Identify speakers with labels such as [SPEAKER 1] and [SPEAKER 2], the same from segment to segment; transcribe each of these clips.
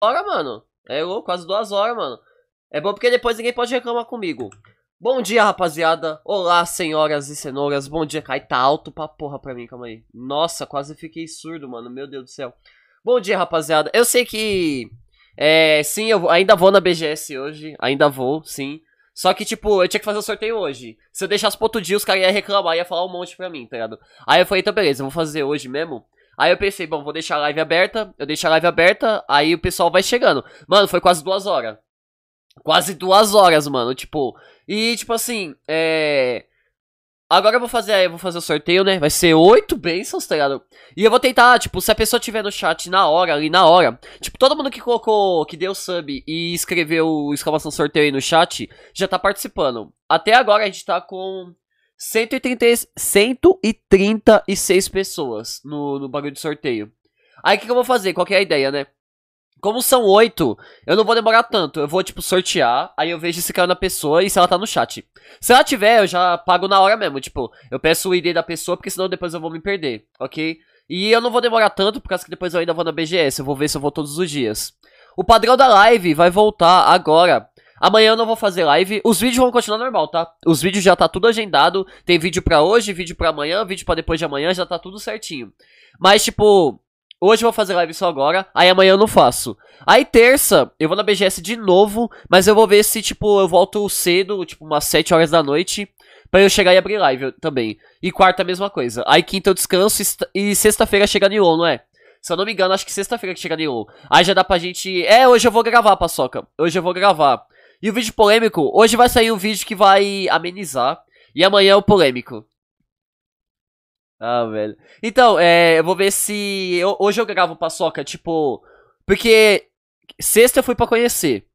[SPEAKER 1] horas, mano. É louco, quase duas horas, mano. É bom porque depois ninguém pode reclamar comigo. Bom dia, rapaziada. Olá, senhoras e cenouras. Bom dia. Cai, tá alto pra porra pra mim, calma aí. Nossa, quase fiquei surdo, mano. Meu Deus do céu. Bom dia, rapaziada. Eu sei que. É, sim, eu ainda vou na BGS hoje. Ainda vou, sim. Só que, tipo, eu tinha que fazer o sorteio hoje. Se eu deixasse pro outro dia, os caras iam reclamar, ia falar um monte pra mim, tá ligado? Aí eu falei, então beleza, eu vou fazer hoje mesmo. Aí eu pensei, bom, vou deixar a live aberta. Eu deixo a live aberta, aí o pessoal vai chegando. Mano, foi quase duas horas. Quase duas horas, mano. Tipo. E, tipo assim, é. Agora eu vou fazer vou fazer o sorteio, né? Vai ser oito bênçãos, tá ligado? E eu vou tentar, tipo, se a pessoa tiver no chat na hora, ali na hora. Tipo, todo mundo que colocou, que deu sub e escreveu exclamação sorteio aí no chat, já tá participando. Até agora a gente tá com 130, 136 pessoas no, no bagulho de sorteio. Aí o que, que, eu vou fazer? Qual é a ideia, né? Como são oito, eu não vou demorar tanto. Eu vou, tipo, sortear, aí eu vejo se caiu na pessoa e se ela tá no chat. Se ela tiver, eu já pago na hora mesmo. Tipo, eu peço o ID da pessoa, porque senão depois eu vou me perder, ok? E eu não vou demorar tanto, por causa que depois eu ainda vou na BGS. Eu vou ver se eu vou todos os dias. O padrão da live vai voltar agora Amanhã eu não vou fazer live. Os vídeos vão continuar normal, tá? Os vídeos já tá tudo agendado. Tem vídeo para hoje, vídeo para amanhã, vídeo para depois de amanhã, já tá tudo certinho. Mas, tipo, Hoje eu vou fazer live só agora, aí amanhã eu não faço. Aí terça, eu vou na BGS de novo, mas eu vou ver se, tipo, eu volto cedo, tipo, umas 7 horas da noite, pra eu chegar e abrir live também. E quarta, a mesma coisa. Aí quinta eu descanso e sexta-feira chega Nilon, não é? Se eu não me engano, acho que sexta-feira que chega Nilon. Aí já dá pra gente... É, hoje eu vou gravar, Paçoca. Hoje eu vou gravar. E o vídeo polêmico, hoje vai sair um vídeo que vai amenizar. E amanhã é o polêmico. Ah, velho. Então, é, eu vou ver se. Eu, hoje eu gravo paçoca, tipo. Porque sexta eu fui para conhecer.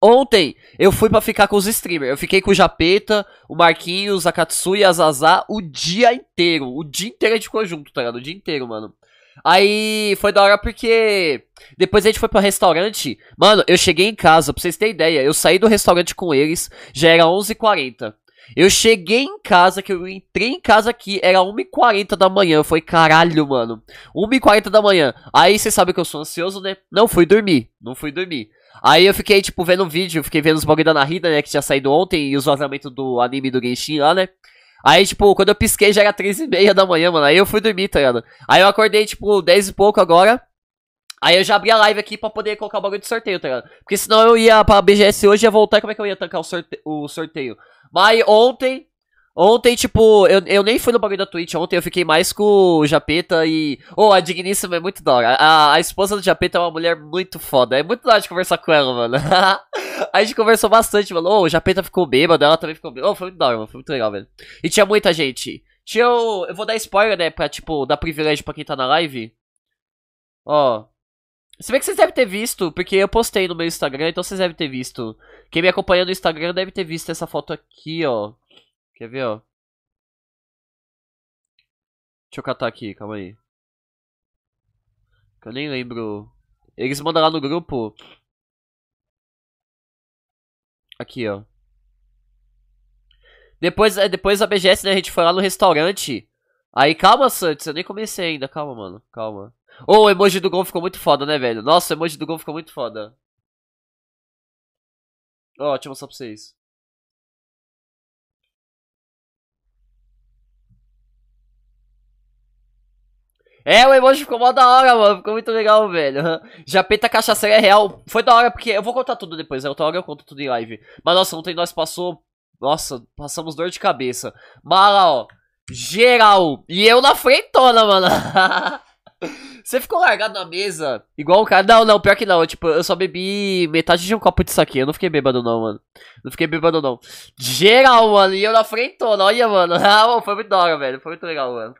[SPEAKER 1] Ontem eu fui para ficar com os streamers. Eu fiquei com o Japeta, o Marquinhos, a Katsuya, a Zazá o dia inteiro. O dia inteiro é de conjunto, tá ligado? O dia inteiro, mano. Aí foi da hora porque depois a gente foi pro restaurante. Mano, eu cheguei em casa, pra vocês terem ideia. Eu saí do restaurante com eles, já era 11h40. Eu cheguei em casa, que eu entrei em casa aqui, era 1h40 da manhã. Foi caralho, mano. 1h40 da manhã. Aí vocês sabem que eu sou ansioso, né? Não fui dormir. Não fui dormir. Aí eu fiquei, tipo, vendo o vídeo, fiquei vendo os bagulho da Narida, né? Que tinha saído ontem e os vazamentos do anime do Genshin lá, né? Aí, tipo, quando eu pisquei já era três e meia da manhã, mano. Aí eu fui dormir, tá ligado? Aí eu acordei, tipo, dez e pouco agora. Aí eu já abri a live aqui pra poder colocar o bagulho de sorteio, tá ligado? Porque senão eu ia pra BGS hoje e ia voltar, como é que eu ia tancar o, sorte o sorteio? Mas ontem, ontem, tipo, eu, eu nem fui no bagulho da Twitch, ontem eu fiquei mais com o Japeta e... Ô, oh, a Digníssima é muito da hora, a, a, esposa do Japeta é uma mulher muito foda, é muito da hora de conversar com ela, mano. A gente conversou bastante, mano. Ô, oh, o Japeta ficou bêbado, ela também ficou bêbada. Oh, foi muito da hora, foi muito legal, velho. E tinha muita gente. Tinha o... Eu vou dar spoiler, né? Pra, tipo, dar privilégio pra quem tá na live. Ó. Se bem que vocês devem ter visto, porque eu postei no meu Instagram, então vocês devem ter visto. Quem me acompanha no Instagram deve ter visto essa foto aqui, ó. Quer ver, ó? Deixa eu catar
[SPEAKER 2] aqui, calma aí. Que eu nem lembro. Eles mandam lá no grupo.
[SPEAKER 1] Aqui, ó. Depois, eh, depois da BGS, né, a gente foi lá no restaurante. Aí, calma, Santos, eu nem comecei ainda. Calma, mano, calma. Ô, oh, o emoji do gol ficou muito foda, né, velho? Nossa, o emoji do gol ficou muito
[SPEAKER 2] foda. Ó, oh, deixa eu mostrar pra vocês.
[SPEAKER 1] É, o emoji ficou mó da hora, mano. Ficou muito legal, velho. Japeta cachaceira é real. Foi da hora, porque eu vou contar tudo depois, né? Outra hora eu conto tudo em live. Mas, nossa, ontem nós passou... Nossa, passamos dor de cabeça. Mala, ó. Geral. E eu na frentona, mano. Você ficou largado na mesa, igual um cara. Não, não, pior que não. Eu, tipo, eu só bebi metade de um copo de saque. Eu não fiquei bêbado, não, mano. Não fiquei bêbado, não. Geral, mano. E eu na frentona, olha, mano. mano, foi muito da hora, velho. Foi muito legal, mano.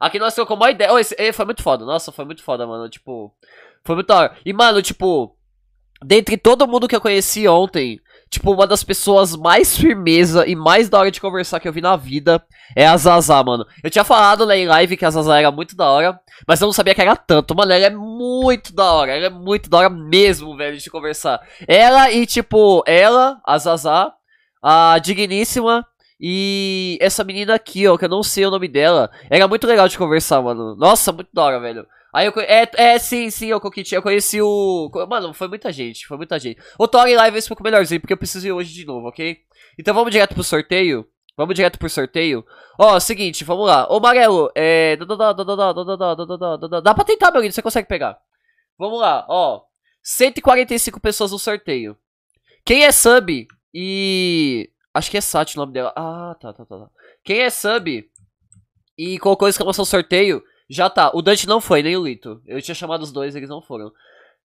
[SPEAKER 1] Aqui nós trocamos uma ideia. Oh, esse, foi muito foda. Nossa, foi muito foda, mano. Tipo, foi muito da hora. E, mano, tipo, dentre todo mundo que eu conheci ontem, tipo, uma das pessoas mais firmeza e mais da hora de conversar que eu vi na vida é a Zaza, mano. Eu tinha falado lá né, em live que a Zaza era muito da hora, mas eu não sabia que era tanto. Mano, ela é muito da hora. Ela é muito da hora mesmo, velho, de conversar. Ela e, tipo, ela, a Zaza, a Digníssima e essa menina aqui, ó, que eu não sei o nome dela, era muito legal de conversar, mano. Nossa, muito da hora, velho. Aí eu conhe... é, é, sim, sim, eu conheci, eu conheci o. Mano, foi muita gente, foi muita gente. O Tori Live vai ser um pouco melhorzinho, porque eu preciso ir hoje de novo, ok? Então vamos direto pro sorteio. Vamos direto pro sorteio. Ó, seguinte, vamos lá. Ô, Amarelo, é. Dá pra tentar, meu lindo, você consegue pegar. Vamos lá, ó. 145 pessoas no sorteio. Quem é sub e Acho que é Sati o nome dela. Ah, tá, tá, tá, tá, Quem é sub e colocou exclamação sorteio, já tá. O Dante não foi, nem o Lito. Eu tinha chamado os dois, eles não foram.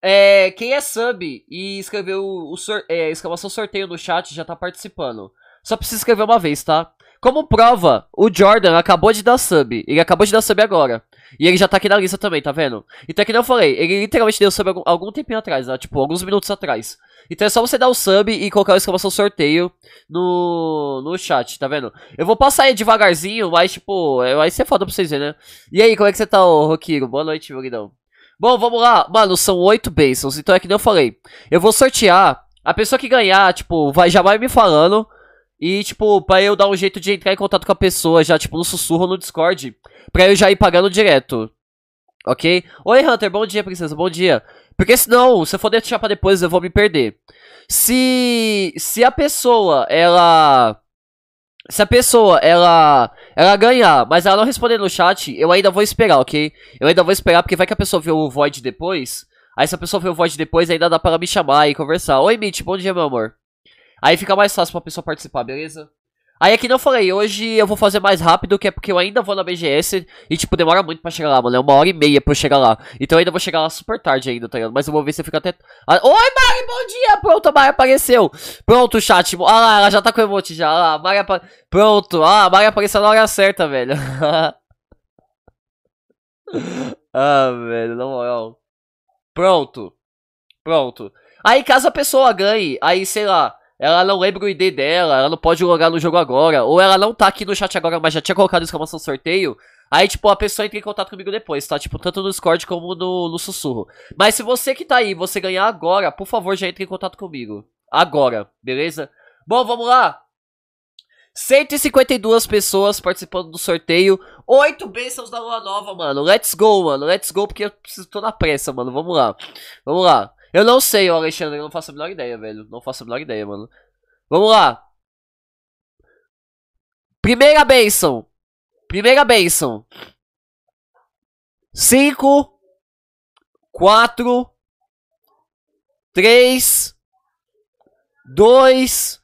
[SPEAKER 1] É, quem é sub e escreveu o sor é, exclamação sorteio no chat já tá participando. Só precisa escrever uma vez, tá? Como prova, o Jordan acabou de dar sub. Ele acabou de dar sub agora. E ele já tá aqui na lista também, tá vendo? Então é que nem eu falei, ele literalmente deu sub algum, algum tempinho atrás, né? tipo, alguns minutos atrás. Então é só você dar o sub e colocar o exclamação sorteio no, no chat, tá vendo? Eu vou passar aí devagarzinho, mas tipo, vai ser foda pra vocês verem, né? E aí, como é que você tá, ô Rokiro? Boa noite, meu guidão. Bom, vamos lá. Mano, são oito bênçãos, então é que nem eu falei. Eu vou sortear, a pessoa que ganhar, tipo, vai já vai me falando e, tipo, pra eu dar um jeito de entrar em contato com a pessoa já, tipo, no sussurro no Discord. Pra eu já ir pagando direto. Ok? Oi, Hunter, bom dia, princesa, bom dia. Porque senão, se eu for deixar pra depois, eu vou me perder. Se. Se a pessoa, ela. Se a pessoa, ela. Ela ganhar, mas ela não responder no chat, eu ainda vou esperar, ok? Eu ainda vou esperar, porque vai que a pessoa vê o void depois. Aí se a pessoa vê o void depois, ainda dá pra ela me chamar e conversar. Oi, Mitch, bom dia, meu amor. Aí fica mais fácil pra pessoa participar, beleza? Aí é que não falei, hoje eu vou fazer mais rápido, que é porque eu ainda vou na BGS e, tipo, demora muito pra chegar lá, mano. É uma hora e meia pra eu chegar lá. Então eu ainda vou chegar lá super tarde ainda, tá ligado? Mas eu vou ver se eu fico até. Ah, Oi, Mari, bom dia! Pronto, a Mari apareceu! Pronto, chat. Ah lá, ela já tá com o emote já. Ah lá, a Mari apa... Pronto, ah, a Mari apareceu na hora certa, velho. ah, velho, na moral. Pronto. Pronto. Aí caso a pessoa ganhe, aí sei lá ela não lembra o ID dela, ela não pode jogar no jogo agora, ou ela não tá aqui no chat agora, mas já tinha colocado exclamação sorteio, aí, tipo, a pessoa entra em contato comigo depois, tá? Tipo, tanto no Discord como no, no Sussurro. Mas se você que tá aí, você ganhar agora, por favor, já entre em contato comigo. Agora, beleza? Bom, vamos lá! 152 pessoas participando do sorteio. 8 bênçãos da lua nova, mano. Let's go, mano. Let's go, porque eu preciso tô na pressa, mano. Vamos lá. Vamos lá. Eu não sei, ó, Alexandre, eu não faço a menor ideia, velho. Não faço a menor ideia, mano. Vamos lá. Primeira benção. Primeira
[SPEAKER 2] benção. Cinco, quatro, três, dois,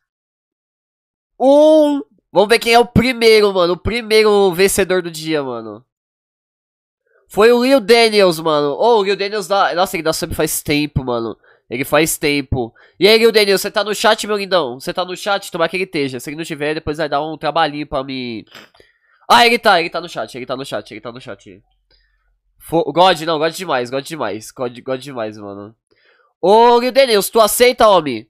[SPEAKER 1] um. Vamos ver quem é o primeiro, mano. O primeiro vencedor do dia, mano. Foi o Leo Daniels, mano. Ô, oh, o Leo Daniels dá. Nossa, ele dá sub faz tempo, mano. Ele faz tempo. E aí, Leo Daniels, você tá no chat, meu lindão? Você tá no chat? Tomar que ele esteja. Se ele não tiver, depois vai dar um trabalhinho pra mim. Ah, ele tá, ele tá no chat, ele tá no chat, ele tá no chat. God, não, God demais, God demais. God, God demais, mano. Ô, Leo Daniels, tu aceita, homem?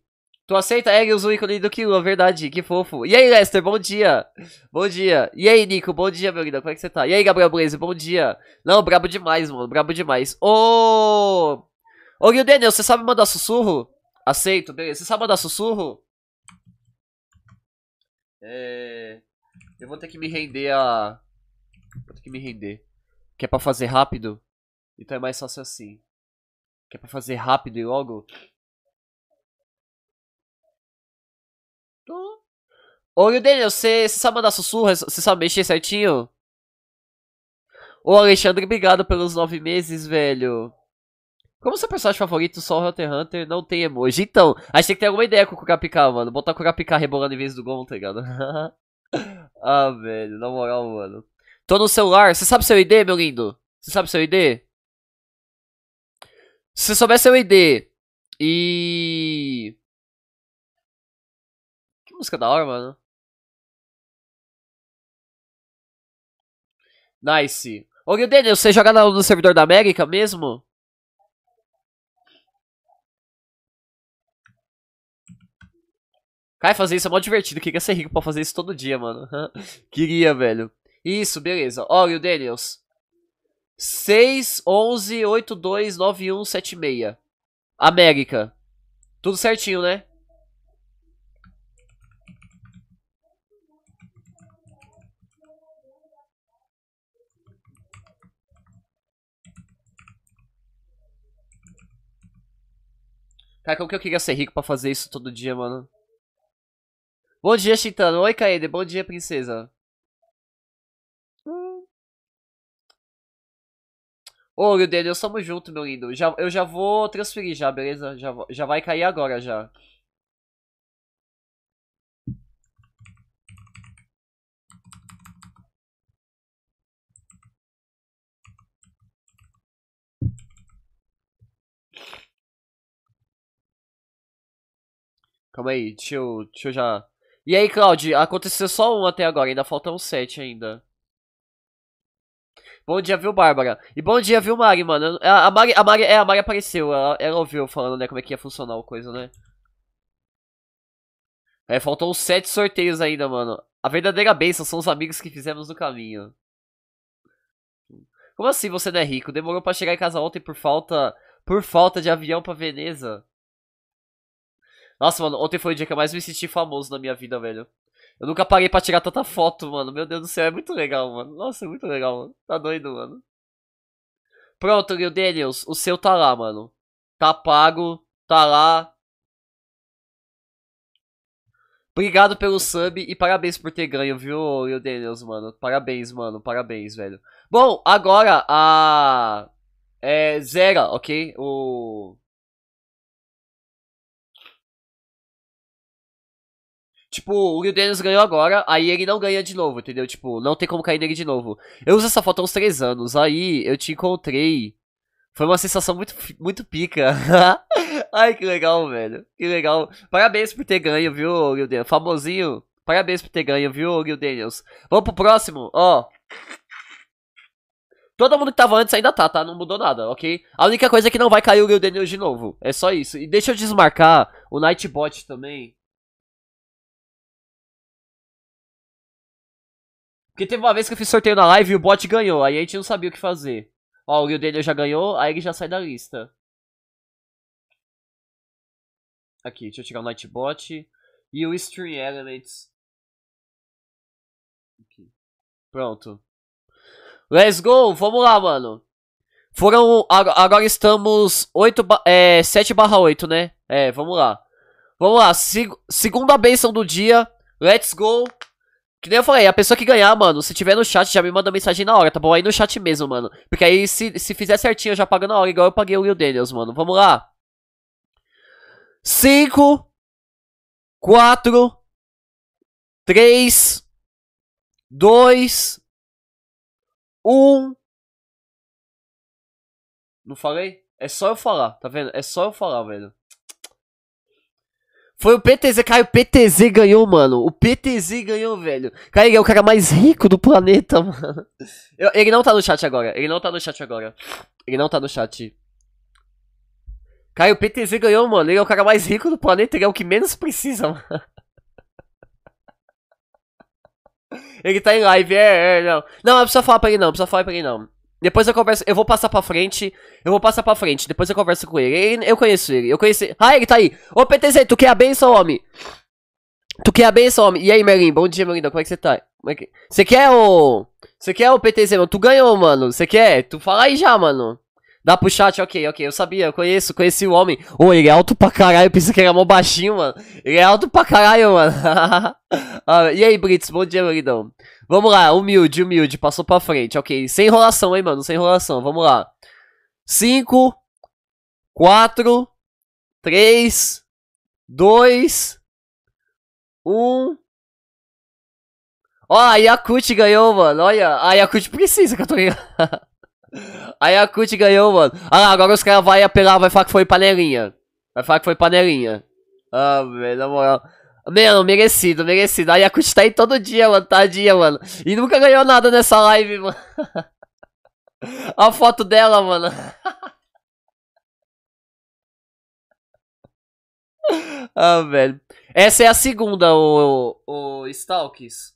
[SPEAKER 1] Tu aceita Eggles, o ícone do Kilo, verdade, que fofo. E aí, Lester, bom dia. Bom dia. E aí, Nico, bom dia, meu lindo, como é que você tá? E aí, Gabriel Blaze, bom dia. Não, brabo demais, mano, brabo demais. Ô... Ô, Gil Daniel, você sabe mandar sussurro? Aceito, beleza. Você sabe mandar sussurro? É... Eu vou ter que me render a... Vou ter que me render. Que é pra fazer rápido? Então é mais fácil assim. Que
[SPEAKER 2] é pra fazer rápido e logo?
[SPEAKER 1] Ô, Rio Daniel, você sabe mandar sussurros? Você sabe mexer certinho? Ô, Alexandre, obrigado pelos nove meses, velho. Como seu personagem favorito, só o Hunter x Hunter, não tem emoji? Então, a gente tem que ter alguma ideia com o Kurapika, mano. Botar o Kurapika rebolando em vez do Gon, tá ligado? ah, velho, na moral, mano. Tô no celular. Você sabe seu ID, meu lindo? Você sabe seu ID? Se você
[SPEAKER 2] souber seu ID e música da hora, mano. Nice. Ô, Guilherme, você joga no servidor da América mesmo? Cai, fazer isso
[SPEAKER 1] é mó divertido. Queria ser rico pra fazer isso todo dia, mano. Queria, velho. Isso, beleza. Ó, o Daniels. 611829176. América. Tudo certinho, né? Cara, que eu queria ser rico pra fazer isso todo dia, mano. Bom dia, Chitano. Oi, Kaede. Bom dia, princesa.
[SPEAKER 2] Ô, Rio Daniel, somos juntos, meu lindo. Já, eu já vou transferir já, beleza? Já, já vai cair agora, já. Calma aí, deixa eu, deixa eu já...
[SPEAKER 1] E aí, Cloud, aconteceu só um até agora, ainda faltam sete ainda. Bom dia, viu, Bárbara? E bom dia, viu, Mari, mano? A, Mari, a Mari, é, a Mari apareceu, ela, ela ouviu falando, né, como é que ia funcionar a coisa, né? É, faltam sete sorteios ainda, mano. A verdadeira bênção são os amigos que fizemos no caminho. Como assim você não é rico? Demorou pra chegar em casa ontem por falta... Por falta de avião pra Veneza? Nossa, mano, ontem foi o dia que eu mais me senti famoso na minha vida, velho. Eu nunca parei pra tirar tanta foto, mano. Meu Deus do céu, é muito legal, mano. Nossa, é muito legal, mano. Tá doido, mano. Pronto, Lil Daniels, o seu tá lá, mano. Tá pago, tá lá. Obrigado pelo sub e parabéns por ter ganho, viu, Lil Daniels, mano. Parabéns, mano. Parabéns, velho. Bom, agora a... É, zera, ok? O... Tipo, o Will Daniels ganhou agora, aí ele não ganha de novo, entendeu? Tipo, não tem como cair nele de novo. Eu uso essa foto há uns 3 anos, aí eu te encontrei. Foi uma sensação muito, muito pica. Ai, que legal, velho. Que legal. Parabéns por ter ganho, viu, Will Daniels? Famosinho. Parabéns por ter ganho, viu, Will Daniels? Vamos pro próximo, ó. Todo mundo que tava antes ainda tá, tá? Não mudou nada, ok? A única coisa é que não vai cair o Will Daniels de novo. É só isso. E deixa eu desmarcar o Nightbot também.
[SPEAKER 2] Porque teve uma vez que eu fiz sorteio na live e o bot
[SPEAKER 1] ganhou, aí a gente não sabia o que fazer. Ó, o guild dele já ganhou, aí ele já sai da lista. Aqui, deixa eu tirar o Nightbot. E o Stream
[SPEAKER 2] Elements. Aqui. Pronto.
[SPEAKER 1] Let's go, vamos lá, mano. Foram, agora estamos 8, é, 7 barra 8, né? É, vamos lá. Vamos lá, Seg segunda benção do dia. Let's go. Que nem eu falei, a pessoa que ganhar, mano, se tiver no chat, já me manda mensagem na hora, tá bom? Aí no chat mesmo, mano. Porque aí se, se fizer certinho, eu já pago na hora, igual eu paguei o Will Daniels, mano. Vamos lá.
[SPEAKER 2] 5, 4, 3, 2, 1. Não falei? É só eu falar, tá vendo?
[SPEAKER 1] É só eu falar, velho. Foi o PTZ, Caio, o PTZ ganhou, mano. O PTZ ganhou, velho. Caio é o cara mais rico do planeta, mano. Eu, ele não tá no chat agora, ele não tá no chat agora. Ele não tá no chat. Caio, o PTZ ganhou, mano. Ele é o cara mais rico do planeta, ele é o que menos precisa, mano. Ele tá em live, é, é, não. Não, não precisa falar pra ele não, não precisa falar pra ele não. Depois eu converso, eu vou passar pra frente, eu vou passar pra frente, depois eu converso com ele. eu conheço ele, eu conheci. Ah, ele tá aí. Ô, PTZ, tu quer é a benção, homem? Tu quer é a benção, homem? E aí, Merlin, bom dia, Merlin, como é que você tá? Como é que... Você quer o... Você quer o PTZ, mano? Tu ganhou, mano. Você quer? Tu fala aí já, mano. Dá pro chat, ok, ok, eu sabia, eu conheço, conheci o homem. Ô, oh, ele é alto pra caralho, eu pensei que era mó baixinho, mano. Ele é alto pra caralho, mano. ah, e aí, Brits, bom dia, maridão. Vamos lá, humilde, humilde, passou pra frente, ok. Sem enrolação, hein, mano, sem enrolação, vamos lá. 5,
[SPEAKER 2] 4, 3, 2,
[SPEAKER 1] 1... Ó, a Yakut ganhou, mano, olha. A Yakut precisa, ganhando. Aí a CUT ganhou, mano. Ah, lá, agora os caras vão apelar, vai falar que foi panelinha. Vai falar que foi panelinha. Ah, velho, na moral. Mano, merecido, merecido. Aí a CUT tá aí todo dia, mano, tadinha, mano. E nunca ganhou nada nessa live, mano. a foto dela, mano. ah, velho. Essa é a segunda, o, o, o Stalks.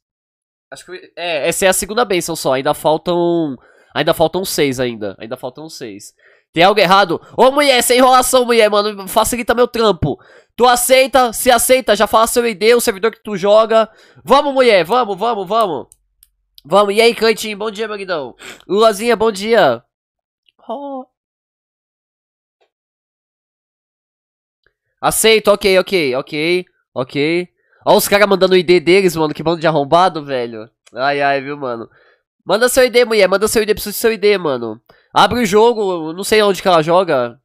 [SPEAKER 1] Acho que. É, essa é a segunda bênção só. Ainda faltam. Um... Ainda faltam seis ainda. Ainda faltam seis. Tem algo errado? Ô mulher, sem enrolação, mulher, mano. Facilita meu trampo. Tu aceita? Se aceita, já fala seu ID, o servidor que tu joga. Vamos, mulher, vamos, vamos, vamos. Vamos, e aí, Cantinho, bom dia, meu guidão. Lulazinha, bom dia. Oh. Aceito, ok, ok, ok, ok. Ó os caras mandando o ID deles, mano, que bando de arrombado, velho. Ai, ai, viu, mano. Manda seu ID, mulher. Manda seu ID. Preciso de seu ID, mano. Abre o jogo. Não sei onde que ela joga.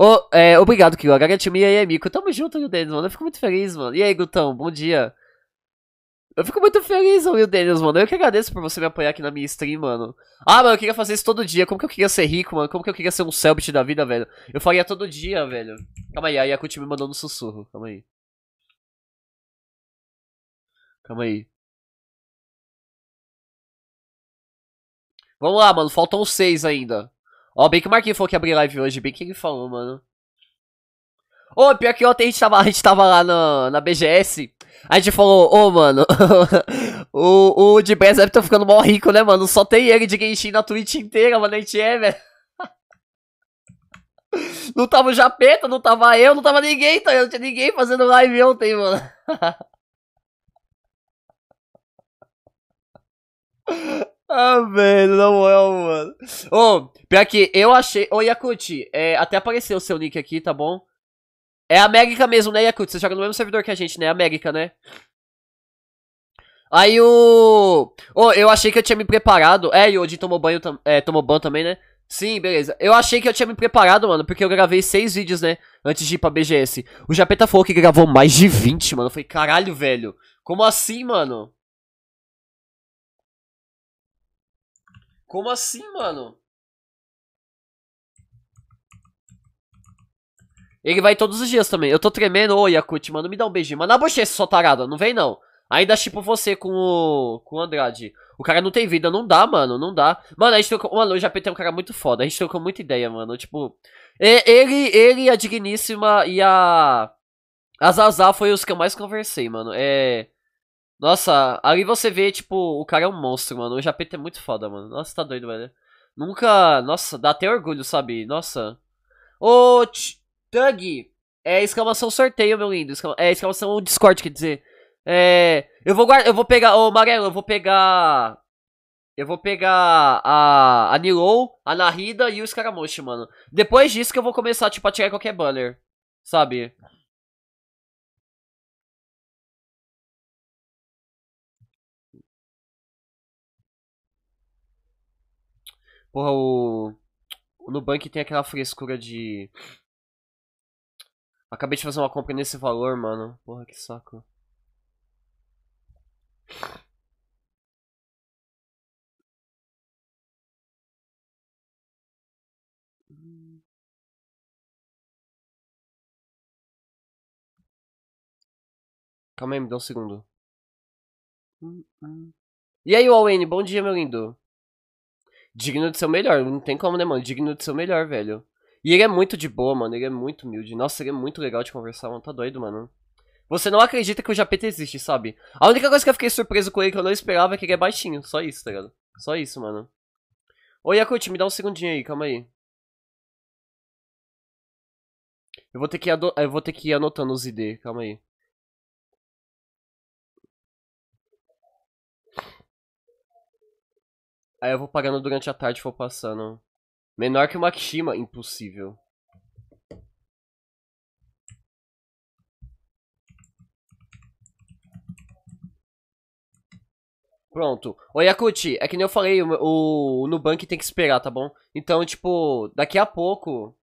[SPEAKER 1] Oh, é, obrigado, minha Agradecimento a amigo. É Tamo junto, Will Dennis, mano. Eu fico muito feliz, mano. E aí, Gutão? Bom dia. Eu fico muito feliz, Will Daniels, mano. Eu que agradeço por você me apoiar aqui na minha stream, mano. Ah, mano, eu queria fazer isso todo dia. Como que eu queria ser rico, mano? Como que eu queria ser um selbit da vida, velho? Eu faria todo dia, velho. Calma aí, a Yakut me mandou um sussurro. Calma aí. Calma aí. Vamos lá, mano. Faltam seis ainda. Ó, bem que o Marquinhos falou que abriu live hoje. Bem que ele falou, mano. Ô, oh, pior que ontem a gente tava, a gente tava lá na, na BGS. A gente falou, ô, oh, mano, o, o de Brezep tá ficando mó rico, né, mano? Só tem ele de Genshin na Twitch inteira, mano. A gente é, velho. Não tava o Japeta, não tava eu, não tava ninguém, tá? Não tinha ninguém fazendo live ontem, mano. Ah, velho, na moral, mano. Ô, oh, pior que eu achei. Ô, oh, Yakut, é, até apareceu o seu nick aqui, tá bom? É a América mesmo, né, Yakut? Você joga no mesmo servidor que a gente, né? América, né? Aí o. Ô, oh, eu achei que eu tinha me preparado. É, e o Odin tomou banho é, tomou banho também, né? Sim, beleza. Eu achei que eu tinha me preparado, mano, porque eu gravei seis vídeos, né? Antes de ir pra BGS. O Japeta falou que gravou mais de 20, mano. Eu falei, caralho, velho. Como assim, mano? Como assim, mano? Ele vai todos os dias também. Eu tô tremendo, ô Yakut, mano, me dá um beijinho. Manda a bochecha, sua tarada, não vem não. Ainda tipo você com o, com o Andrade. O cara não tem vida, não dá, mano, não dá. Mano, a gente trocou. Mano, o JP é um cara muito foda, a gente trocou muita ideia, mano. Tipo, ele, ele a Digníssima e a. A Zazá foi os que eu mais conversei, mano. É. Nossa, ali você vê, tipo, o cara é um monstro, mano. O Japeta é muito foda, mano. Nossa, tá doido, velho. Nunca. Nossa, dá até orgulho, sabe? Nossa. Ô, Tug! É exclamação sorteio, meu lindo. Exclama... É exclamação Discord, quer dizer. É. Eu vou guardar. Eu vou pegar. Ô, Amarelo, eu vou pegar. Eu vou pegar a, a Nilou, a Narida e o Scaramouche, mano. Depois disso que eu vou começar, tipo, a tirar qualquer banner. Sabe? Porra, o. O Nubank tem aquela frescura de. Acabei de fazer uma compra nesse valor, mano. Porra, que saco.
[SPEAKER 2] Calma aí, me dá um segundo.
[SPEAKER 1] E aí, Owen, bom dia, meu lindo digno de ser o melhor. Não tem como, né, mano? Digno de ser o melhor, velho. E ele é muito de boa, mano. Ele é muito humilde. Nossa, ele é muito legal de conversar, mano. Tá doido, mano. Você não acredita que o Japeta existe, sabe? A única coisa que eu fiquei surpreso com ele que eu não esperava é que ele é baixinho. Só isso, tá ligado? Só isso, mano. Ô, Yakut, me dá um segundinho aí, calma aí.
[SPEAKER 2] Eu vou ter que, eu vou ter que ir anotando os ID, calma aí. Aí eu vou pagando durante a tarde, vou passando. Menor que o Makishima, impossível.
[SPEAKER 1] Pronto. Ô Yakuti, é que nem eu falei, o, o, o Nubank tem que esperar, tá bom? Então, tipo, daqui a pouco.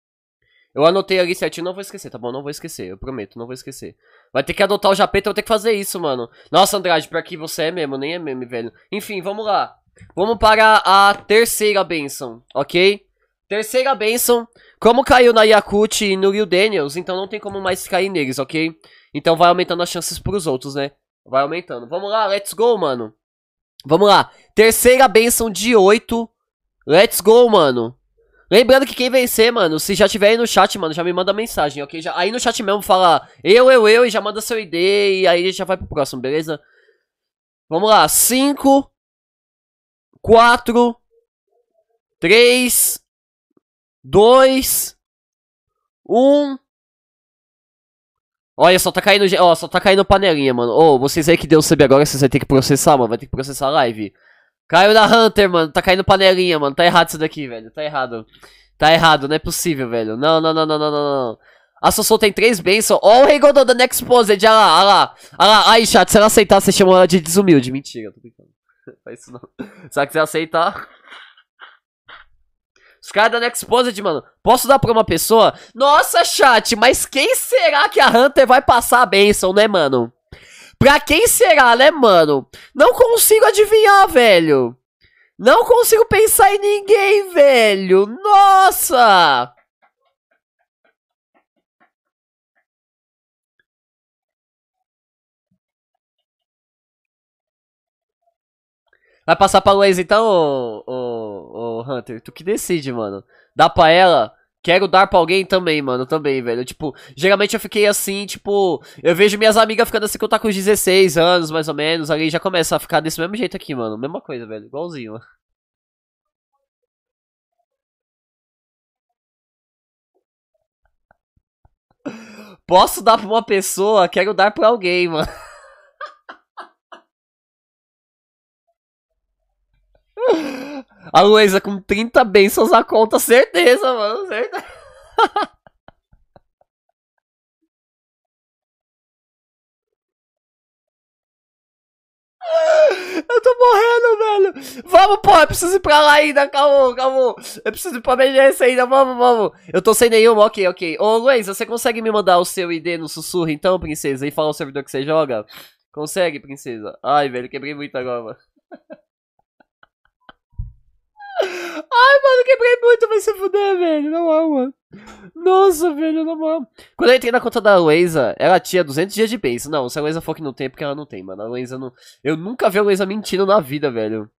[SPEAKER 1] Eu anotei ali certinho, não vou esquecer, tá bom? Não vou esquecer, eu prometo, não vou esquecer. Vai ter que adotar o Japeta, eu vou ter que fazer isso, mano. Nossa, Andrade, pior que você é mesmo, nem é meme, velho. Enfim, vamos lá. Vamos para a terceira benção, ok? Terceira benção. Como caiu na Yakut e no Rio Daniels, então não tem como mais cair neles, ok? Então vai aumentando as chances pros outros, né? Vai aumentando. Vamos lá, let's go, mano. Vamos lá. Terceira benção de 8. Let's go, mano. Lembrando que quem vencer, mano, se já tiver aí no chat, mano, já me manda mensagem, ok? Já, aí no chat mesmo fala eu, eu, eu e já manda seu ID e aí já vai pro próximo, beleza? Vamos lá. 5, 4,
[SPEAKER 2] 3, 2, 1.
[SPEAKER 1] Olha, só tá caindo, ó, só tá caindo panelinha, mano. Ô, oh, vocês aí que deu CB agora, vocês vão ter que processar, mano. Vai ter que processar a live. Caiu na Hunter, mano. Tá caindo panelinha, mano. Tá errado isso daqui, velho. Tá errado. Tá errado, não é possível, velho. Não, não, não, não, não, não, não. A Sossou tem três bênçãos. Ó o Rei Godot da Next Posed. Olha lá, olha lá. Olha lá. Aí, chat, se ela aceitar, você chama ela de desumilde. Mentira, tô brincando. Faz isso não. Só que você aceitar. Os caras dando exposed, mano. Posso dar pra uma pessoa? Nossa, chat, mas quem será que a Hunter vai passar a benção, né, mano? Pra quem será, né, mano? Não consigo adivinhar, velho. Não consigo pensar em ninguém, velho. Nossa! Vai passar pra Luiz então, ô, ô, ô, Hunter? Tu que decide, mano. Dá pra ela? Quero dar pra alguém também, mano, também, velho. Tipo, geralmente eu fiquei assim, tipo, eu vejo minhas amigas ficando assim que eu tá com 16 anos, mais ou menos, ali já começa a ficar desse mesmo jeito aqui, mano. Mesma coisa, velho, igualzinho, mano.
[SPEAKER 2] Posso dar pra uma pessoa, quero dar pra alguém, mano.
[SPEAKER 1] A Luísa com 30 bênçãos na conta, certeza,
[SPEAKER 2] mano, certeza.
[SPEAKER 1] Eu tô morrendo, velho. Vamos, porra, eu preciso ir pra lá ainda. Calma, calma. Eu preciso ir pra BGS ainda. Vamos, vamos. Eu tô sem nenhuma, ok, ok. Ô, Luísa, você consegue me mandar o seu ID no sussurro então, princesa? E falar o servidor que você joga? Consegue, princesa? Ai, velho, quebrei muito agora, mano. Ai, mano, quebrei muito, vai se fuder, velho. Não mano. Nossa, velho, não amo. Quando eu entrei na conta da Luiza ela tinha 200 dias de base. Não, se a Luiza for que não tem, é porque ela não tem, mano. A Luiza não. Eu nunca vi a Luiza mentindo na vida, velho.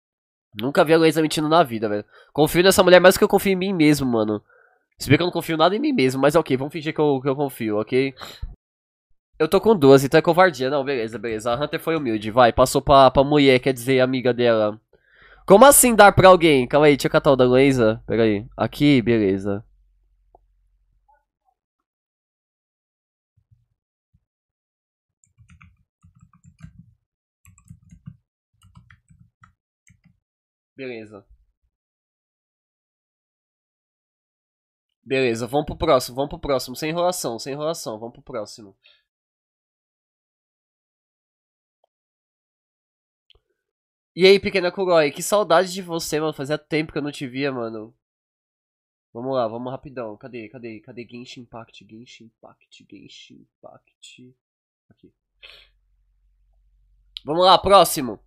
[SPEAKER 1] Nunca vi a Luiza mentindo na vida, velho. Confio nessa mulher mais do que eu confio em mim mesmo, mano. Se bem que eu não confio nada em mim mesmo, mas ok, vamos fingir que eu, que eu confio, ok? Eu tô com duas, então é covardia. Não, beleza, beleza. A Hunter foi humilde, vai. Passou pra, pra mulher, quer dizer, amiga dela. Como assim dar pra alguém? Calma aí, deixa eu catar o da Luísa. Pera aí. Aqui, beleza.
[SPEAKER 2] Beleza. Beleza, vamos pro próximo, vamos pro próximo. Sem enrolação, sem enrolação, vamos pro próximo.
[SPEAKER 1] E aí, pequena Kuroi, que saudade de você, mano. Fazia tempo que eu não te via, mano. Vamos lá, vamos rapidão. Cadê, cadê, cadê Genshin Impact, Genshin Impact, Genshin Impact. Aqui. Vamos lá, próximo.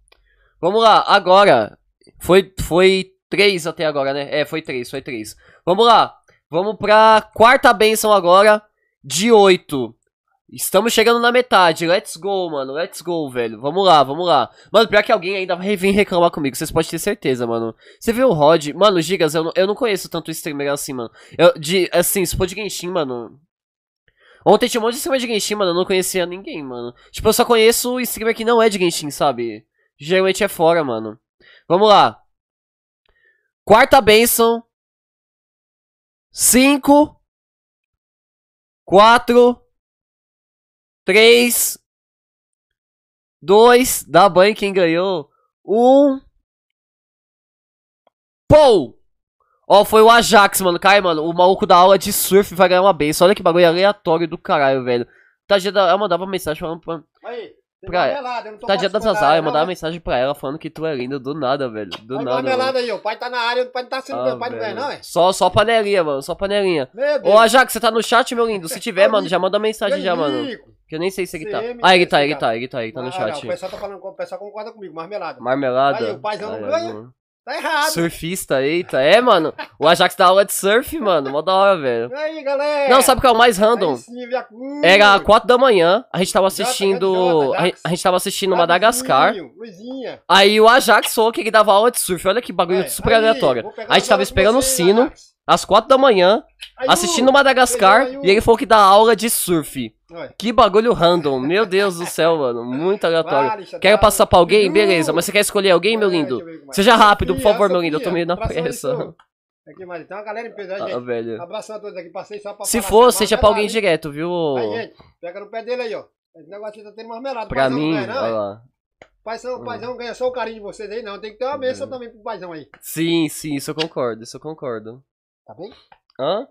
[SPEAKER 1] Vamos lá, agora. Foi, foi três até agora, né? É, foi três, foi três. Vamos lá. Vamos pra quarta benção agora, de oito. Estamos chegando na metade. Let's go, mano. Let's go, velho. Vamos lá, vamos lá. Mano, pior que alguém ainda vem reclamar comigo. Vocês podem ter certeza, mano. Você viu o Rod? Mano, Gigas, eu não, eu não conheço tanto streamer assim, mano. Eu, de, assim, se for de Genshin, mano. Ontem tinha um monte de streamer de Genshin, mano. Eu não conhecia ninguém, mano. Tipo, eu só conheço o streamer que não é de Genshin, sabe? Geralmente é fora, mano. Vamos lá.
[SPEAKER 2] Quarta benção. Cinco. Quatro. 3,
[SPEAKER 1] 2, dá banho quem ganhou, 1, pou! Ó, foi o Ajax, mano, cai, mano, o maluco da aula de surf vai ganhar uma benção, olha que bagulho aleatório do caralho, velho. Tá, já mandava mensagem falando pra... Aí
[SPEAKER 2] pra ela. Tadinha da Zazá, eu tá mandava
[SPEAKER 1] mensagem pra ela falando que tu é linda do nada, velho. Do Vai nada. Marmelada aí, o pai tá na área, o pai não tá sendo ah, meu pai, não ganha, é, não, é? Só, só panelinha, mano, só panelinha. Ô, Ajax, você tá no chat, meu lindo? Se tiver, mano, já manda mensagem já, mano. Que eu nem sei se ele tá. Ah, ele tá, ele tá, ele tá, ele tá no chat. O pessoal tá falando, o pessoal concorda comigo, marmelada. Marmelada. Aí, o pai ah, não é, ganha. Tá errado. Surfista, eita. É, mano. O Ajax dá aula de surf, mano. Mó da hora, velho. Aí, galera. Não, sabe o que é o mais random? Era 4 é, da manhã, a gente tava tá, assistindo. Tá, tá, a, gente tava assistindo Madagascar. Aí o Ajax falou que ele dava aula de surf. Olha que bagulho é, super aleatório. A gente tava esperando o sino às quatro da manhã, Ai, assistindo Madagascar, Ai, e ele falou que dá aula de surf. Ai. Que bagulho random, meu Deus do céu, mano, muito aleatório. Vale, Quero vale. Tá passar pra alguém? Beleza, mas você quer escolher alguém, meu lindo? É. Seja rápido, por favor, meu lindo, eu tô meio na pressa. Aqui, mas tem uma galera empresa, ah, gente, velho. abraçando todos aqui, passei só pra Se for, seja assim, pra alguém direto, viu? Aí, gente, pega no pé dele aí, ó. Esse negócio tá tendo marmelada. Pra mim, ganha, não, olha lá. Paizão, hum. paizão ganha só o carinho de vocês aí, não. Tem que ter uma bênção hum. também pro paizão aí. Sim, sim, isso eu concordo, isso eu concordo. Tá bem? Hã?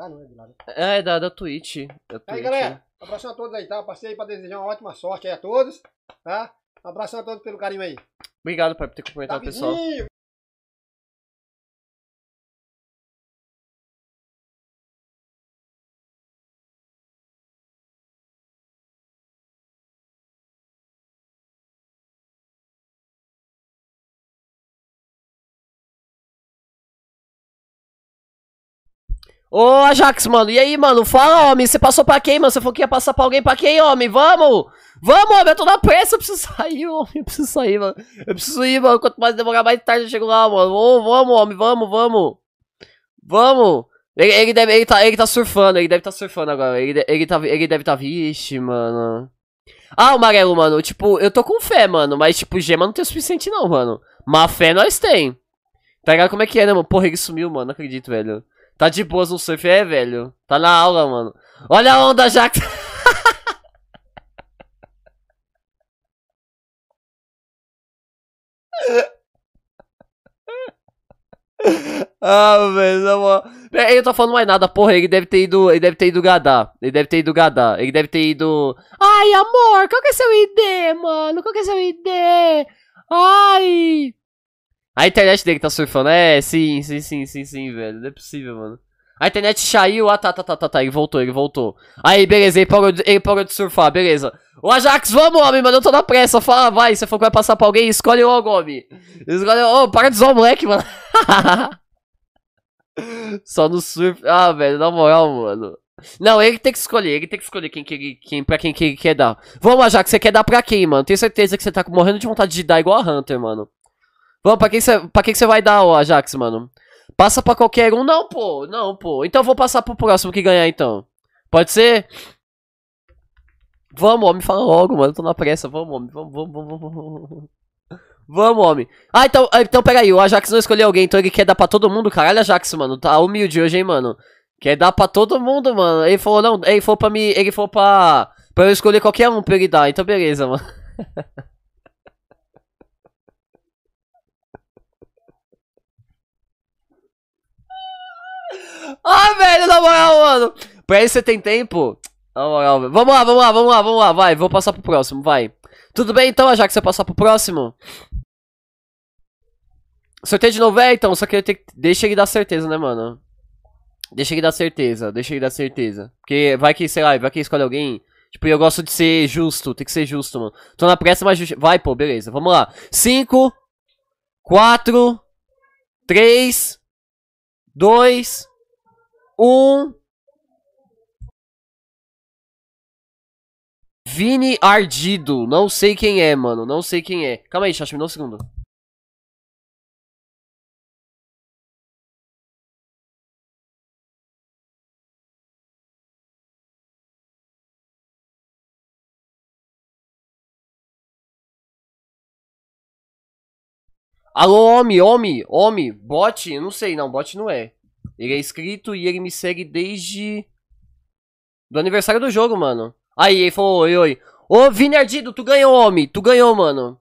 [SPEAKER 1] Ah, não é de lá, é, é, da, da Twitch. Da Twitch. galera, abração a todos aí, tá? Passei aí pra desejar uma ótima sorte aí a todos, tá? Abração a todos pelo carinho aí. Obrigado, pai, por ter comentado, tá o pessoal. Ô, Ajax, mano, e aí, mano? Fala, homem, você passou pra quem, mano? Você falou que ia passar pra alguém, pra quem, homem? Vamos! Vamos, homem, eu tô na pressa, eu preciso sair, homem, eu preciso sair, mano. Eu preciso ir, mano, quanto mais demorar, mais tarde eu chego lá, mano. Ô, vamos, homem, vamos, vamos. Vamos. Ele, ele, deve, ele, tá, ele tá surfando, ele deve tá surfando agora. Ele, ele, tá, ele deve tá, vixe, mano. Ah, o amarelo, mano, tipo, eu tô com fé, mano, mas, tipo, gema não tem o suficiente não, mano. Má fé nós tem. Tá ligado como é que é, né, mano? Porra, ele sumiu, mano, não acredito, velho. Tá de boas no surf, é, velho. Tá na aula, mano. Olha a onda já. ah, velho, na Ele tá falando mais nada, porra. Ele deve ter ido. Ele deve ter ido gadar. Ele deve ter ido gadar. Ele deve ter ido. Ai, amor, qual que é seu ID, mano? Qual que é seu ID? Ai. A internet dele que tá surfando. É, sim, sim, sim, sim, sim, velho. Não é possível, mano. A internet saiu. Ah, tá, tá, tá, tá, tá. Ele voltou, ele voltou. Aí, beleza, ele parou de, ele parou de surfar, beleza. Ô, Ajax, vamos, homem, mano. Eu tô na pressa. Fala, vai. Você for que vai passar pra alguém. Escolhe logo, homem. Escolhe oh, para de zoar o moleque, mano. Só no surf. Ah, velho, na moral, mano. Não, ele tem que escolher, ele tem que escolher quem, quem, quem, pra quem que ele quer dar. Vamos, Ajax, você quer dar pra quem, mano? Tenho certeza que você tá morrendo de vontade de dar igual a Hunter, mano. Vamos, pra quem você vai dar o Ajax, mano? Passa pra qualquer um? Não, pô. Não, pô. Então eu vou passar pro próximo que ganhar, então. Pode ser? Vamos, homem. Fala logo, mano. tô na pressa. Vamos, homem. Vamos, vamos, vamos, vamos. Vamos, homem. Ah, então, ah, então peraí. O Ajax não escolheu alguém, então ele quer dar pra todo mundo. Caralho, Ajax, mano. Tá humilde hoje, hein, mano. Quer dar pra todo mundo, mano. Ele falou, não. Ele falou pra mim. Ele falou pra. Pra eu escolher qualquer um pra ele dar. Então beleza, mano. Ah, velho, na moral, mano. Pra isso você tem tempo? Na moral, velho. Vamos lá, vamos lá, vamos lá, vamos lá, vai. Vou passar pro próximo, vai. Tudo bem então, já que você passar pro próximo? Sorteio de novo, é então, só que eu tenho que... Deixa ele dar certeza, né, mano? Deixa ele dar certeza, deixa ele dar certeza. Porque vai que, sei lá, vai que escolhe alguém... Tipo, eu gosto de ser justo, tem que ser justo, mano. Tô na pressa, mas... Vai, pô, beleza, vamos lá. 5, 4, 3,
[SPEAKER 2] 2, um Vini Ardido. Não sei quem é, mano. Não sei quem é. Calma aí, chat. Me dá um segundo.
[SPEAKER 1] Alô, homem, homem, homem, bot? Não sei, não, bot não é. Ele é inscrito e ele me segue desde... Do aniversário do jogo, mano. Aí, ele falou, oi, oi. Ô, Vini Ardido, tu ganhou, homem. Tu ganhou, mano.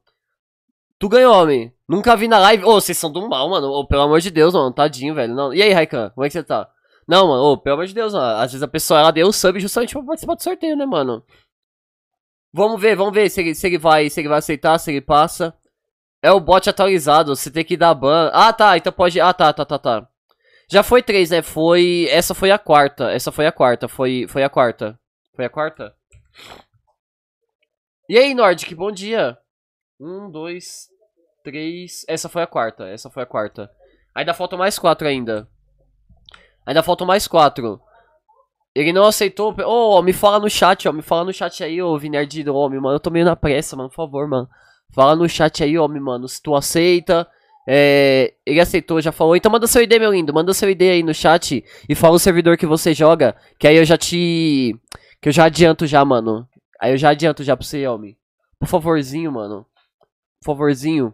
[SPEAKER 1] Tu ganhou, homem. Nunca vi na live. Ô, oh, vocês são do mal, mano. Ô, oh, pelo amor de Deus, mano. Tadinho, velho. Não. E aí, Raikan, como é que você tá? Não, mano. Ô, oh, pelo amor de Deus, mano. Às vezes a pessoa, ela deu o sub justamente pra participar do sorteio, né, mano? Vamos ver, vamos ver se ele, se ele vai se ele vai aceitar, se ele passa. É o bot atualizado. Você tem que dar ban. Ah, tá. Então pode... Ah, tá, tá, tá, tá. Já foi três, né? Foi. Essa foi a quarta. Essa foi a quarta. Foi, foi a quarta. Foi a quarta? E aí, Nordic, bom dia. Um, dois, três. Essa foi a quarta. Essa foi a quarta. Ainda faltam mais quatro ainda. Ainda faltam mais quatro. Ele não aceitou. Ô, oh, me fala no chat, ó. Me fala no chat aí, ô, oh, homem, mano. Eu tô meio na pressa, mano. Por favor, mano. Fala no chat aí, homem, mano. Se tu aceita. É, ele aceitou, já falou. Então manda seu ID, meu lindo. Manda seu ID aí no chat e fala o servidor que você joga. Que aí eu já te. Que eu já adianto já, mano. Aí eu já adianto já pra você, homem. Por favorzinho, mano. Por favorzinho.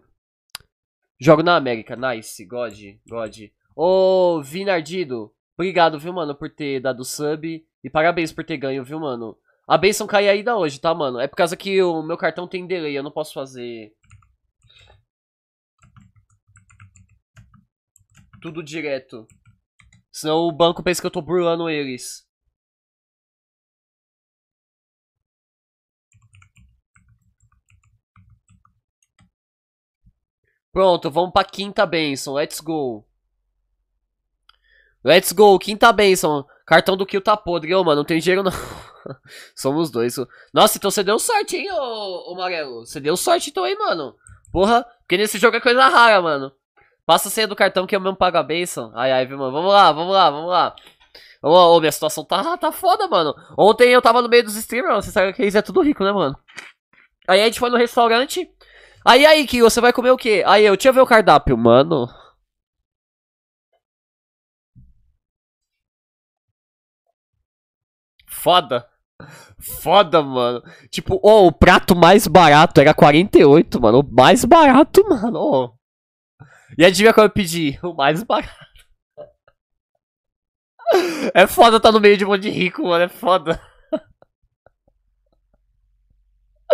[SPEAKER 1] Jogo na América. Nice. God. God. Ô, Vinardido. Obrigado, viu, mano, por ter dado sub. E parabéns por ter ganho, viu, mano. A benção cai ainda hoje, tá, mano? É por causa que o meu cartão tem delay. Eu não posso fazer
[SPEAKER 2] tudo direto. Senão o banco pensa que eu tô burlando eles.
[SPEAKER 1] Pronto, vamos pra quinta benção. Let's go. Let's go, quinta benção. Cartão do Kill tá podre, ô, mano. Não tem dinheiro, não. Somos dois. Nossa, então você deu sorte, hein, ô, ô Você deu sorte, então, hein, mano. Porra, porque nesse jogo é coisa rara, mano. Passa a senha do cartão que eu mesmo pago a benção. Ai, ai, viu, mano? Vamos lá, vamos lá, vamos lá. Ô, oh, minha situação tá, tá foda, mano. Ontem eu tava no meio dos streamers, você sabe que eles é tudo rico, né, mano? Aí a gente foi no restaurante. Aí, aí, que você vai comer o quê? Aí eu, tinha ver o cardápio, mano. Foda. Foda, mano. Tipo, oh, o prato mais barato era 48, mano. O mais barato, mano. Oh. E adivinha qual eu pedi? O mais barato. É foda tá no meio de um monte de rico, mano. É foda.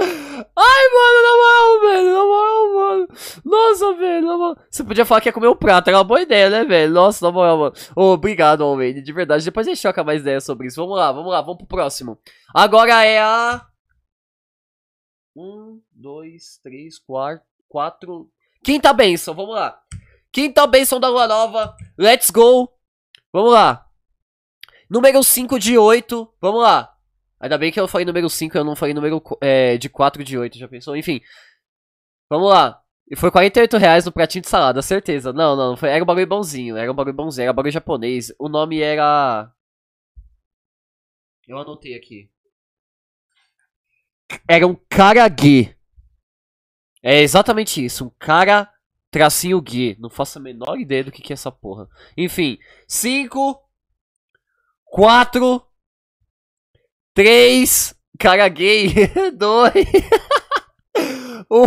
[SPEAKER 2] Ai, mano, na moral,
[SPEAKER 1] velho. Na moral, mano. Nossa, velho. Na moral. Você podia falar que ia comer o um prato. Era uma boa ideia, né, velho? Nossa, na moral, mano. Oh, obrigado, Almeida. De verdade. Depois a gente choca mais ideia sobre isso. Vamos lá, vamos lá. Vamos pro próximo. Agora é a... Um, dois, três, quatro, quatro, Quinta benção, vamos lá. Quinta benção da Lua Nova. Let's go. Vamos lá. Número 5 de 8. Vamos lá. Ainda bem que eu falei número 5 eu não falei número é, de 4 de 8, já pensou? Enfim. Vamos lá. E foi 48 reais no pratinho de salada, certeza. Não, não, foi, era um bagulho bonzinho, era um bagulho bonzinho, era um bagulho japonês. O nome era... Eu anotei aqui. Era um karagi. É exatamente isso, um cara tracinho gui. Não faço a menor ideia do que, que é essa porra. Enfim, 5, 4, 3, cara gay, 2, 1.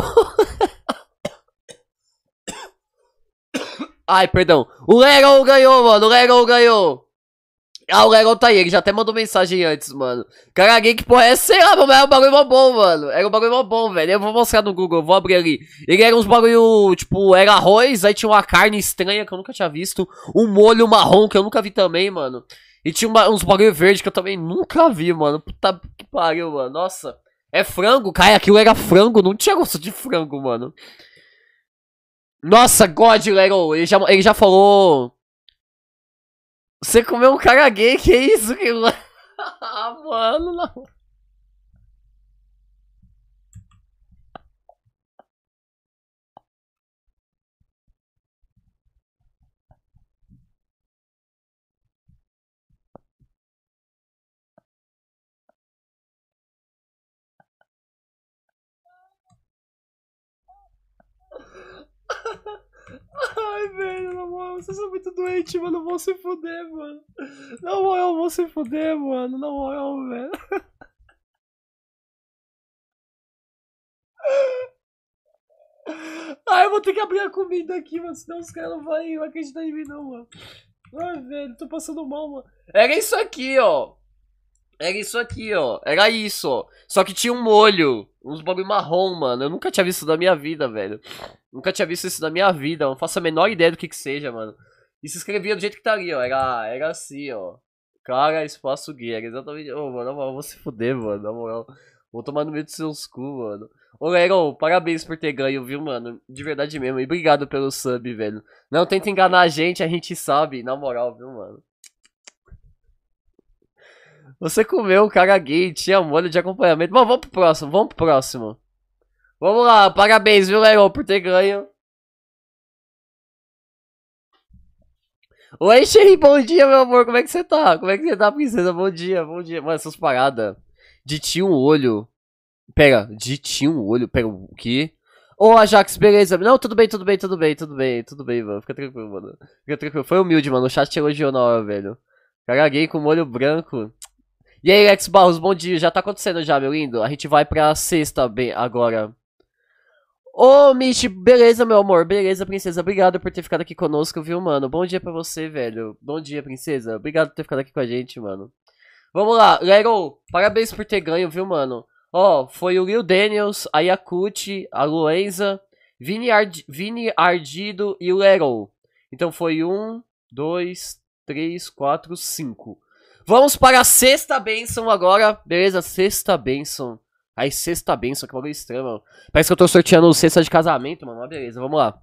[SPEAKER 1] Ai, perdão. O Leron ganhou, mano. O Leron ganhou. Ah, o Leron tá aí, ele já até mandou mensagem antes, mano. alguém que porra é Sei lá, mas era é um bagulho mó bom, mano. Era um bagulho mó bom, velho. Eu vou mostrar no Google, eu vou abrir ali. Ele era uns bagulho, tipo, era arroz, aí tinha uma carne estranha que eu nunca tinha visto. Um molho marrom que eu nunca vi também, mano. E tinha uma, uns bagulho verde que eu também nunca vi, mano. Puta que pariu, mano. Nossa. É frango? Cara, aquilo era frango, não tinha gosto de frango, mano. Nossa, God, lego. ele já, ele já falou... Você comeu um cara gay, que é isso? Que...
[SPEAKER 2] ah, mano, não. Ai, velho, na moral, vocês são muito doentes, mano. vou se fuder, mano. Na moral, vou se fuder, mano. Na moral, velho. Ai, ah, eu vou ter que abrir a comida aqui, mano. Senão os caras não vão acreditar em mim, não, mano. Ai, velho, tô passando mal, mano.
[SPEAKER 1] Era isso aqui, ó. Era isso aqui, ó. Era isso, ó. Só que tinha um molho. Uns bagulho marrom, mano. Eu nunca tinha visto isso na minha vida, velho. Nunca tinha visto isso na minha vida. Não faço a menor ideia do que que seja, mano. E se escrevia do jeito que tá ali, ó. Era, era assim, ó. Cara, espaço guia. Era exatamente. Ô, oh, mano, na moral, vou se fuder, mano. Na moral. Vou tomar no meio dos seus cu, mano. Ô, Lero, parabéns por ter ganho, viu, mano? De verdade mesmo. E obrigado pelo sub, velho. Não tenta enganar a gente, a gente sabe. Na moral, viu, mano? Você comeu um cara gay, tinha molho de acompanhamento. Bom, vamos pro próximo, vamos pro próximo. Vamos lá, parabéns, viu, Leon, por ter ganho. Oi, Sherry, bom dia, meu amor. Como é que você tá? Como é que você tá, princesa? Bom dia, bom dia. Mano, essas paradas. De ti um olho. Pera, de ti um olho. Pera, o quê? Ô, oh, Ajax, beleza? Não, tudo bem, tudo bem, tudo bem, tudo bem, tudo bem, mano. Fica tranquilo, mano. Fica tranquilo. Foi humilde, mano. O chat te elogiou na hora, velho. Cara gay com molho branco. E aí, Lex Barros, bom dia. Já tá acontecendo já, meu lindo? A gente vai pra sexta bem agora. Ô, Michi, beleza, meu amor? Beleza, princesa? Obrigado por ter ficado aqui conosco, viu, mano? Bom dia pra você, velho. Bom dia, princesa. Obrigado por ter ficado aqui com a gente, mano. Vamos lá, Lero, parabéns por ter ganho, viu, mano? Ó, oh, foi o Lil Daniels, a Yakut, a Luenza, Vini, Ard Vini Ardido e o Lero. Então foi um, dois, três, quatro, cinco. Vamos para a sexta benção agora. Beleza, sexta benção. Aí, sexta benção, que bagulho é estranho, mano. Parece que eu tô sorteando cesta de casamento, mano. Mas beleza, vamos lá.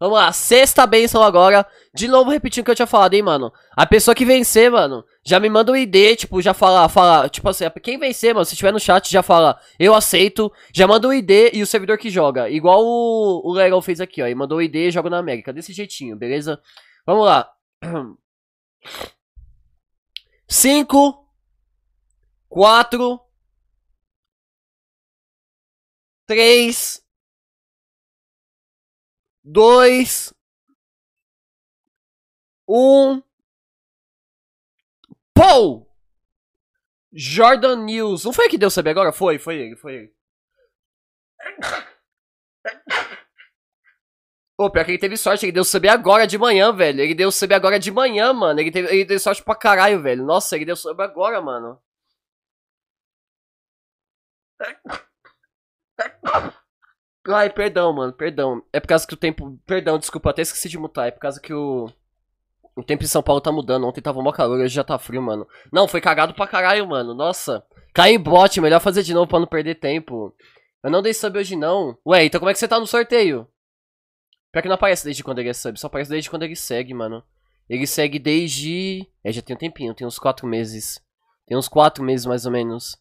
[SPEAKER 1] Vamos lá, sexta benção agora. De novo repetindo o que eu tinha falado, hein, mano. A pessoa que vencer, mano, já me manda um ID, tipo, já fala, fala, tipo assim, quem vencer, mano, se tiver no chat, já fala, eu aceito, já manda o um ID e o servidor que joga. Igual o, o Legal fez aqui, ó, e mandou o um ID e joga na América, desse jeitinho, beleza? Vamos lá. Cinco,
[SPEAKER 2] quatro, três, dois, um. Pou!
[SPEAKER 1] Jordan News. Não foi que deu saber agora? Foi, foi ele, foi Pô, pior que ele teve sorte, ele deu sub agora de manhã, velho. Ele deu sub agora de manhã, mano. Ele teve, ele deu sorte pra caralho, velho. Nossa, ele deu sub agora, mano. Ai, perdão, mano, perdão. É por causa que o tempo. Perdão, desculpa, até esqueci de mutar. É por causa que o. O tempo em São Paulo tá mudando. Ontem tava mó calor, hoje já tá frio, mano. Não, foi cagado pra caralho, mano. Nossa. Cai em bot, melhor fazer de novo pra não perder tempo. Eu não dei sub hoje, não. Ué, então como é que você tá no sorteio? Pior que não aparece desde quando ele é sub, só aparece desde quando ele segue, mano. Ele segue desde. É, já tem um tempinho, tem uns 4 meses. Tem uns 4 meses mais ou menos.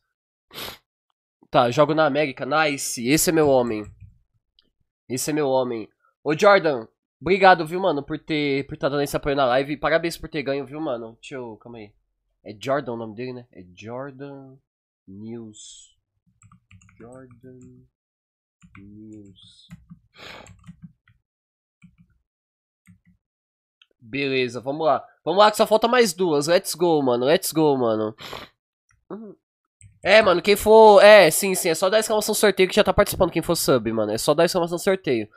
[SPEAKER 1] Tá, jogo na América, nice. Esse é meu homem. Esse é meu homem. Ô Jordan, obrigado, viu, mano, por ter por estar tá dando esse apoio na live. Parabéns por ter ganho, viu, mano. Deixa eu. Calma aí. É Jordan o nome dele, né? É Jordan News.
[SPEAKER 2] Jordan News.
[SPEAKER 1] Beleza, vamos lá. Vamos lá que só falta mais duas. Let's go, mano. Let's go, mano. É, mano, quem for... É, sim, sim. É só dar exclamação sorteio que já tá participando quem for sub, mano. É só dar exclamação sorteio.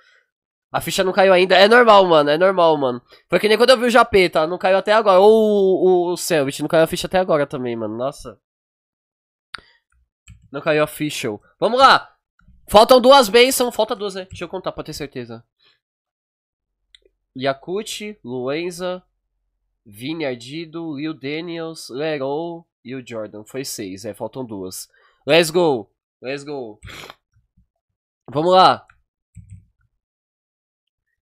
[SPEAKER 1] A ficha não caiu ainda. É normal, mano. É normal, mano. Foi que nem quando eu vi o JP, tá? Não caiu até agora. Ou o, o Não caiu a ficha até agora também, mano. Nossa. Não caiu a ficha. Vamos lá. Faltam duas bênçãos. Falta duas, né? Deixa eu contar pra ter certeza. Yakut, Luenza, Vini Ardido, Lil Daniels, Lerou e o Jordan. Foi seis, é, faltam duas. Let's go! Let's go! Vamos lá!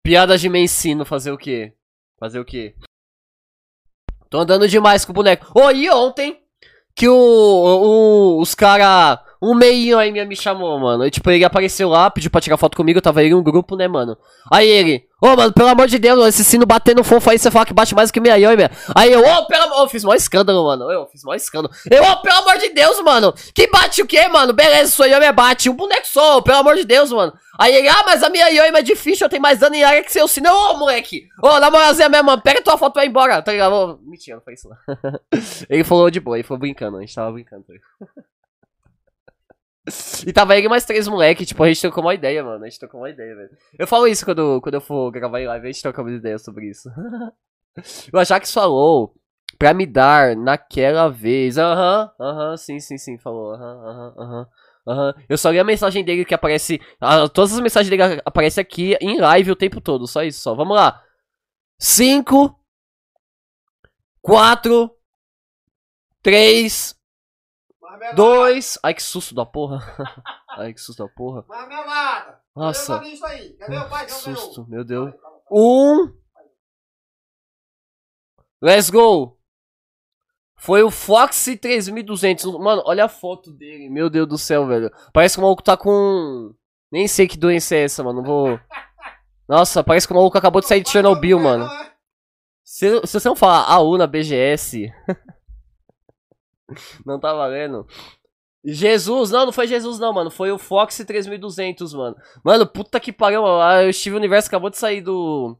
[SPEAKER 1] Piadas de mensino, fazer o quê? Fazer o quê? Tô andando demais com o boneco. Oi, oh, ontem que o, o os cara um meinho aí me chamou, mano. E, tipo, ele apareceu lá, pediu pra tirar foto comigo, eu tava aí um grupo, né, mano? Aí ele, ô, oh, mano, pelo amor de Deus, esse sino batendo fofo aí, você fala que bate mais que meia aí, Aí eu, ô, oh, pelo amor, eu fiz mal escândalo, mano. Eu fiz mal escândalo. Eu, ô, oh, pelo amor de Deus, mano. Que bate o quê, mano? Beleza, sou Yoima bate. Um boneco só, pelo amor de Deus, mano. Aí ele, ah, mas a minha Yoima é difícil, eu tenho mais dano em área que seu sino. Ô, moleque. Ô, na moralzinha mesmo, mano, pega tua foto e vai embora, tá ligado? Mentira, não foi isso lá. ele falou de boa, ele foi brincando, a gente tava brincando. Tá E tava ele mais três moleque, tipo, a gente trocou uma ideia, mano. A gente trocou uma ideia, velho. Eu falo isso quando, quando eu for gravar em live, a gente troca uma ideia sobre isso. o Ajax falou pra me dar naquela vez. Aham, uh aham, sim, sim, sim, falou. Aham, aham, aham. Uhum. Eu só li a mensagem dele que aparece. A, todas as mensagens dele aparecem aqui em live o tempo todo. Só isso, só. Vamos lá. 5, 4, 3, Dois. Ai, que susto da porra. Ai, que susto da porra. Nossa. isso aí? Cadê o pai? Que susto, meu Deus. Um. Let's go. Foi o Fox 3200. Mano, olha a foto dele. Meu Deus do céu, velho. Parece que o maluco tá com... Nem sei que doença é essa, mano. Não vou... Nossa, parece que o maluco acabou de sair de Chernobyl, mano. É? Se, se você não falar AU na BGS... não tá valendo. Jesus, não, não foi Jesus não, mano, foi o Fox 3200, mano. Mano, puta que pariu, mano. Ah, o Steve Universo acabou de sair do...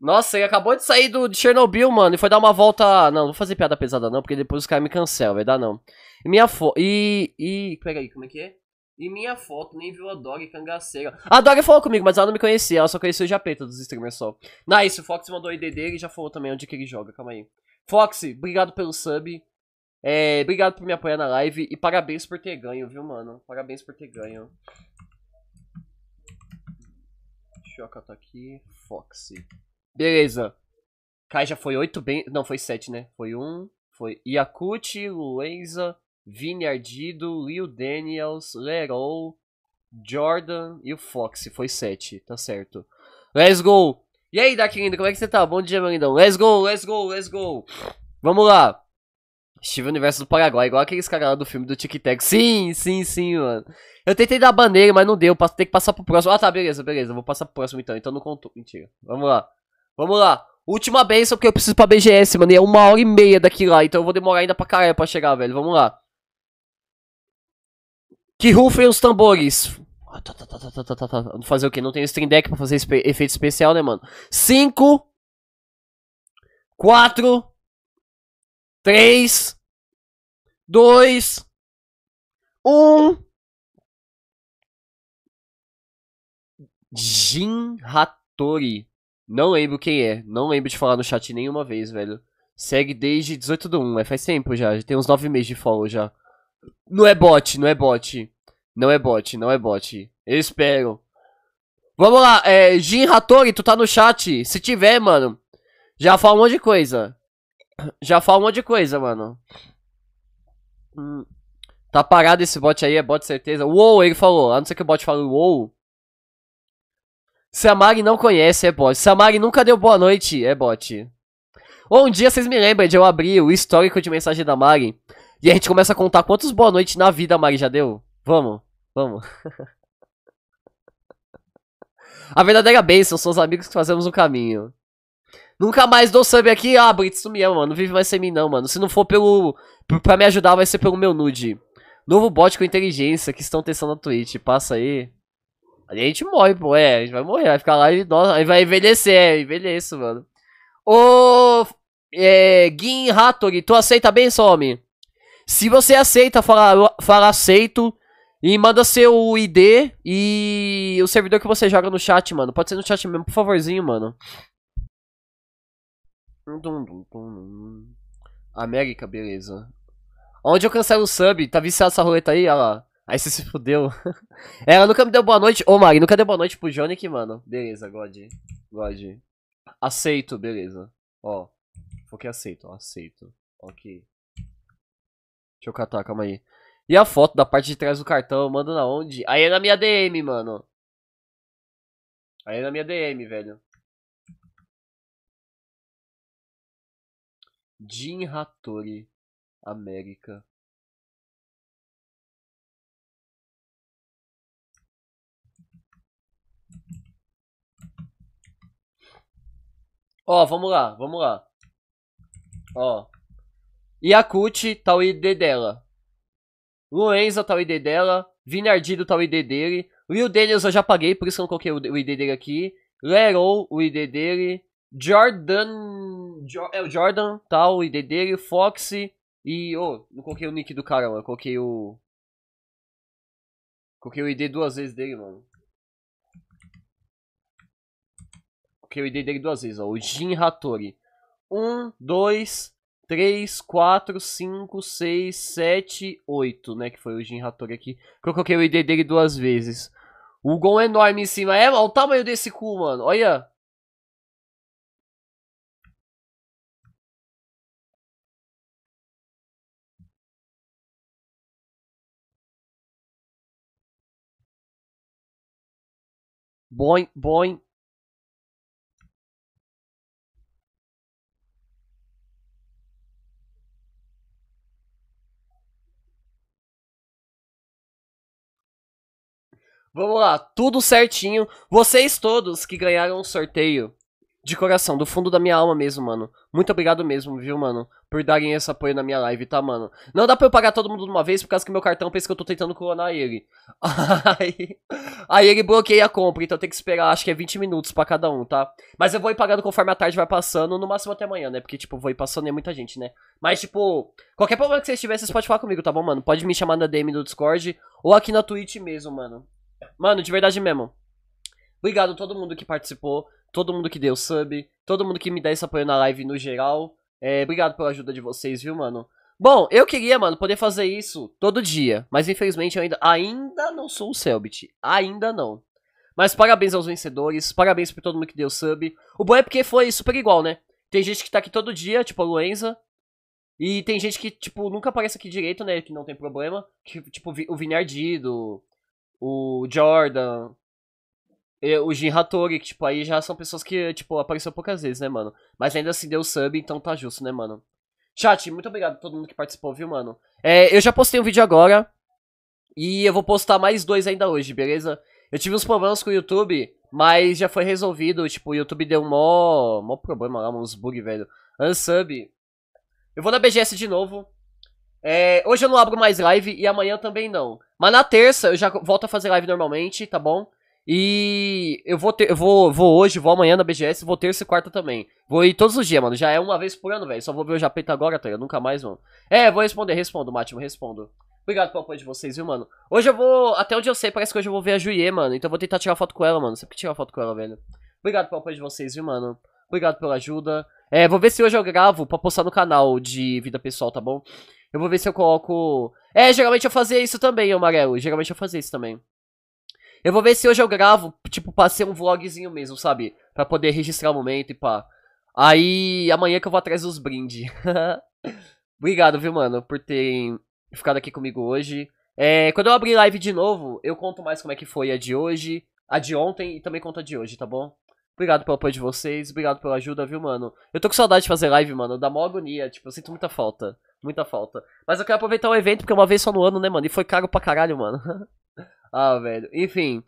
[SPEAKER 1] Nossa, ele acabou de sair do Chernobyl, mano, e foi dar uma volta... Não, não vou fazer piada pesada não, porque depois os caras me cancelam, vai dar não. E minha foto E... e... pega aí, como é que é? E minha foto nem viu a Dog cangaceira. A Dog falou comigo, mas ela não me conhecia, ela só conhecia o Japeta dos streamers só. Nice, o Fox mandou o ID dele e já falou também onde que ele joga, calma aí. Fox, obrigado pelo sub. É, obrigado por me apoiar na live e parabéns por ter ganho, viu, mano? Parabéns por ter ganho. Choca tá aqui. Foxy. Beleza. Kai já foi oito bem. Não, foi sete, né? Foi Um, foi Yakut, Luenza, Vini Ardido, Lil Daniels, Lerol, Jordan e o Foxy. Foi sete, tá certo. Let's go! E aí, Dark Lindo, como é que você tá? Bom dia, meu lindão. Let's go, let's go, let's go! Vamos lá! no Universo do Paraguai, igual aqueles caras lá do filme do Tic Tac. Sim, sim, sim, mano. Eu tentei dar bandeira, mas não deu. Tem que passar pro próximo. Ah, tá, beleza, beleza. Vou passar pro próximo então. Então não contou. Mentira. Vamos lá. Vamos lá. Última benção que eu preciso pra BGS, mano. E é uma hora e meia daqui lá. Então eu vou demorar ainda pra caralho pra chegar, velho. Vamos lá. Que rufem os tambores. Ah, tá, tá, tá, fazer o quê? Não tem stream deck pra fazer efeito especial, né, mano? 5 4 3,
[SPEAKER 2] 2, 1.
[SPEAKER 1] Jin Hattori. Não lembro quem é. Não lembro de falar no chat nenhuma vez, velho. Segue desde 18 do 1. É, faz tempo já. Já tem uns 9 meses de follow já. Não é bot, não é bot. Não é bot, não é bot. Eu espero. Vamos lá. É, Jin Hattori, tu tá no chat? Se tiver, mano. Já fala um monte de coisa. Já fala um monte de coisa, mano. Hum. Tá parado esse bot aí, é bot certeza. Uou, ele falou. A não ser que o bot fale uou. Se a Mari não conhece, é bot. Se a Mari nunca deu boa noite, é bot. Ou um dia vocês me lembram de eu abrir o histórico de mensagem da Mari. E a gente começa a contar quantos boa noite na vida a Mari já deu. Vamos, vamos. a verdadeira bênção são os amigos que fazemos o caminho. Nunca mais dou sub aqui. Ah, Brito, isso me ama, mano. Não vive mais sem mim, não, mano. Se não for pelo. Pra me ajudar, vai ser pelo meu nude. Novo bot com inteligência que estão testando na Twitch. Passa aí. a gente morre, pô. É, a gente vai morrer. Vai ficar lá e. Nossa, aí vai envelhecer. É, envelheço, mano. Ô. É, Gin Hattori, tu aceita bem, some? Se você aceita, fala, fala aceito. E manda seu ID e o servidor que você joga no chat, mano. Pode ser no chat mesmo, por favorzinho, mano. América, beleza. Onde eu cancelo o sub? Tá viciado essa roleta aí? Olha lá. Aí você se fudeu. Ela nunca me deu boa noite. Ô, Mari, nunca deu boa noite pro Jonic, mano. Beleza, God. God. Aceito, beleza. Ó. Porque aceito, ó. Aceito. Ok. Deixa eu catar, calma aí. E a foto da parte de trás do cartão? Manda na onde? Aí é na minha DM, mano.
[SPEAKER 2] Aí é na minha DM, velho. Jim Hattori, América
[SPEAKER 1] Ó, vamos lá, vamos lá. Ó. Yakut, tá o ID dela. Luenza, tá o ID dela. Vinardido, tá o ID dele. Will Daniels eu já paguei, por isso eu não coloquei o ID dele aqui. Lerou, o ID dele. Jordan. Jo, é o Jordan, tal, ID dele, Foxy e. Oh, não coloquei o nick do cara, mano. Coloquei o. Coloquei o ID duas vezes dele, mano. Coloquei o ID dele duas vezes, ó. O Jin Hattori. 1, 2, 3, 4, 5, 6, 7, 8, né? Que foi o Jin Hattori aqui. Coloquei o ID dele duas vezes. O Gon é enorme em cima. É, olha o tamanho desse cu, mano. Olha.
[SPEAKER 2] Boing, boing. Vamos lá, tudo
[SPEAKER 1] certinho. Vocês todos que ganharam o sorteio de coração, do fundo da minha alma mesmo, mano. Muito obrigado mesmo, viu, mano? Por darem esse apoio na minha live, tá, mano? Não dá pra eu pagar todo mundo de uma vez, por causa que meu cartão pensa que eu tô tentando clonar ele. Aí, aí ele bloqueia a compra, então tem que esperar, acho que é 20 minutos pra cada um, tá? Mas eu vou ir pagando conforme a tarde vai passando, no máximo até amanhã, né? Porque, tipo, vou ir passando e é muita gente, né? Mas, tipo, qualquer problema que vocês tiverem, vocês podem falar comigo, tá bom, mano? Pode me chamar na DM do Discord ou aqui na Twitch mesmo, mano. Mano, de verdade mesmo. Obrigado a todo mundo que participou todo mundo que deu sub, todo mundo que me dá esse apoio na live no geral. É, obrigado pela ajuda de vocês, viu, mano? Bom, eu queria, mano, poder fazer isso todo dia, mas infelizmente eu ainda, ainda não sou o Selbit. Ainda não. Mas parabéns aos vencedores, parabéns por todo mundo que deu sub. O bom é porque foi super igual, né? Tem gente que tá aqui todo dia, tipo a Luenza. E tem gente que, tipo, nunca aparece aqui direito, né? Que não tem problema. Que, tipo, o Vinardido, o Jordan, o Jin Hattori, que, tipo, aí já são pessoas que, tipo, apareceu poucas vezes, né, mano? Mas ainda assim deu sub, então tá justo, né, mano? Chat, muito obrigado a todo mundo que participou, viu, mano? É, eu já postei um vídeo agora. E eu vou postar mais dois ainda hoje, beleza? Eu tive uns problemas com o YouTube, mas já foi resolvido. Tipo, o YouTube deu mó, mó problema lá, uns bug, velho. Unsub. Eu vou na BGS de novo. É, hoje eu não abro mais live e amanhã também não. Mas na terça eu já volto a fazer live normalmente, tá bom? E eu vou ter, eu vou, vou hoje, vou amanhã na BGS, vou terça e quarta também. Vou ir todos os dias, mano. Já é uma vez por ano, velho. Só vou ver o Japeta agora, tá? Eu nunca mais, mano. É, vou responder, respondo, Mátimo, respondo. Obrigado pelo apoio de vocês, viu, mano? Hoje eu vou. Até onde eu sei, parece que hoje eu vou ver a Juiê, mano. Então eu vou tentar tirar foto com ela, mano. Sempre que tirar foto com ela, velho. Obrigado pelo apoio de vocês, viu, mano? Obrigado pela ajuda. É, vou ver se hoje eu gravo pra postar no canal de vida pessoal, tá bom? Eu vou ver se eu coloco. É, geralmente eu fazia isso também, amarelo. Geralmente eu fazia isso também. Eu vou ver se hoje eu gravo, tipo, pra ser um vlogzinho mesmo, sabe? Pra poder registrar o momento e pá. Aí, amanhã que eu vou atrás dos brindes. Obrigado, viu, mano, por terem ficado aqui comigo hoje. É, quando eu abrir live de novo, eu conto mais como é que foi a de hoje, a de ontem e também conto a de hoje, tá bom? Obrigado pelo apoio de vocês, obrigado pela ajuda, viu, mano? Eu tô com saudade de fazer live, mano, dá mó agonia, tipo, eu sinto muita falta, muita falta. Mas eu quero aproveitar o evento, porque é uma vez só no ano, né, mano, e foi caro pra caralho, mano. Ah, velho. Enfim.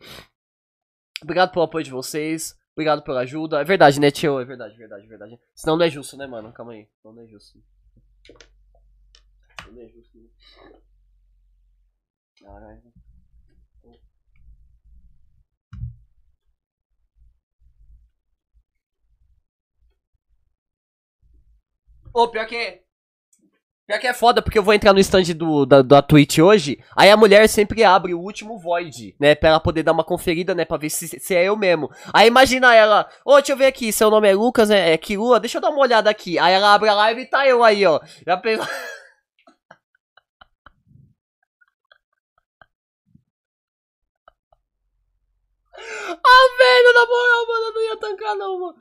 [SPEAKER 1] Obrigado pelo apoio de vocês. Obrigado pela ajuda. É verdade, né, tio? É verdade, é verdade, é verdade. Senão não é justo, né, mano? Calma aí. Senão não é justo. Não é justo. Né? Caralho. Ô, pior que Pior que é foda, porque eu vou entrar no stand do, da, da Twitch hoje, aí a mulher sempre abre o último Void, né, pra ela poder dar uma conferida, né, pra ver se, se é eu mesmo. Aí imagina ela, ô, oh, deixa eu ver aqui, seu nome é Lucas, né, é Kirua, deixa eu dar uma olhada aqui. Aí ela abre a live e tá eu aí, ó. Já pensou... Ah, tá velho, na moral, mano, eu não ia tancar não, mano.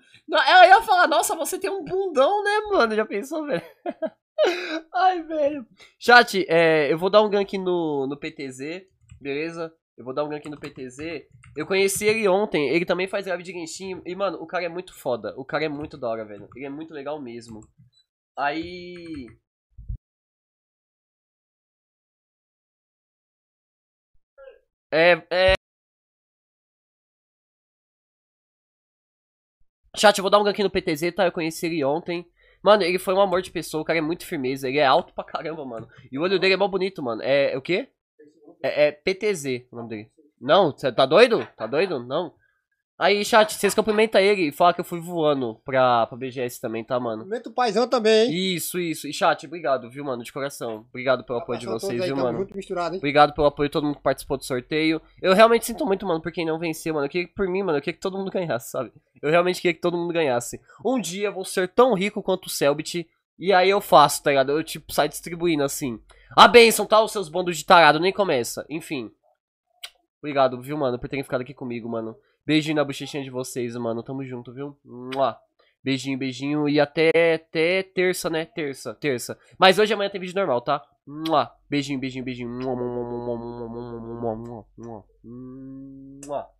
[SPEAKER 1] Ela ia falar, nossa, você tem um bundão, né, mano? Já pensou, velho? Ai, velho. Chat, é, eu vou dar um gank no, no PTZ, beleza? Eu vou dar um gank no PTZ. Eu conheci ele ontem, ele também faz live de Genshin. E, mano, o cara é muito foda. O cara é muito da hora, velho. Ele é muito legal mesmo. Aí.
[SPEAKER 2] É. é...
[SPEAKER 1] Chat, eu vou dar um gank no PTZ, tá? Eu conheci ele ontem. Mano, ele foi um amor de pessoa, o cara é muito firmeza, ele é alto pra caramba, mano. E o olho dele é mó bonito, mano. É, é o quê? É, é PTZ o nome dele. Não, você tá doido? Tá doido? Não. Aí, chat, vocês cumprimentam ele e fala que eu fui voando pra, pra BGS também, tá, mano? Cumprimenta o paizão também, hein? Isso, isso. E, chat, obrigado, viu, mano, de coração. Obrigado pelo apoio de vocês, aí, viu, mano? Muito misturado, hein? Obrigado pelo apoio de todo mundo que participou do sorteio. Eu realmente sinto muito, mano, por quem não venceu, mano. Eu queria, por mim, mano, eu queria que todo mundo ganhasse, sabe? Eu realmente queria que todo mundo ganhasse. Um dia eu vou ser tão rico quanto o Selbit e aí eu faço, tá ligado? Eu, tipo, saio distribuindo, assim. A benção, tá? Os seus bandos de tarado, nem começa. Enfim. Obrigado, viu, mano, por terem ficado aqui comigo, mano. Beijinho na bochechinha de vocês, mano. Tamo junto, viu? Beijinho, beijinho. E até, até terça, né? Terça, terça. Mas hoje e amanhã tem vídeo normal, tá? Beijinho, beijinho, beijinho. mua, mua, mua, mua, mua, mua, mua, mua. Mua.